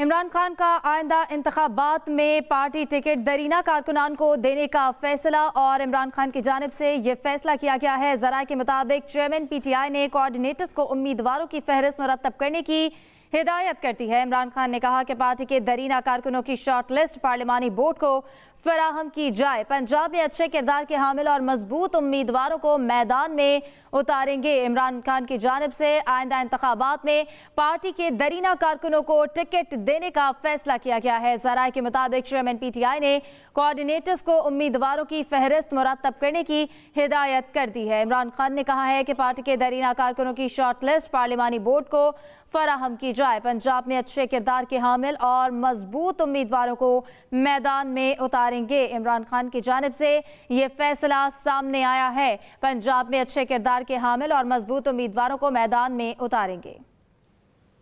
इमरान खान का आइंदा इंतबात में पार्टी टिकट दरीना कारकुनान को देने का फैसला और इमरान खान की जानब से यह फैसला किया गया है जरा के मुताबिक चेयरमैन पी टी आई ने कोऑर्डिनेटर्स को उम्मीदवारों की फहरिस्त मरतब करने की हिदायत करती है इमरान खान ने कहा कि पार्टी के दरीना कारकुनों की लिस्ट पार्लियमानी बोर्ड को फराहम की जाए पंजाब में अच्छे किरदार के हामिल और मजबूत उम्मीदवारों को मैदान में उतारेंगे इमरान खान की जानब से आइंदा इंतबात में पार्टी के दरीना कारकुनों को टिकट देने का फैसला किया गया है जराये के मुताबिक चेयरमैन पी टी आई ने कोऑर्डिनेटर्स को उम्मीदवारों की फहरिस्त मुरतब करने की हिदायत कर दी है इमरान खान ने कहा है कि पार्टी के दरीना कारकुनों की शॉर्ट लिस्ट पार्लिमानी बोर्ड को फराहम की बजाय पंजाब में अच्छे किरदार के हामिल और मजबूत उम्मीदवारों को मैदान में उतारेंगे इमरान खान की जानब से यह फैसला सामने आया है पंजाब में अच्छे किरदार के हामिल और मजबूत उम्मीदवारों को मैदान में उतारेंगे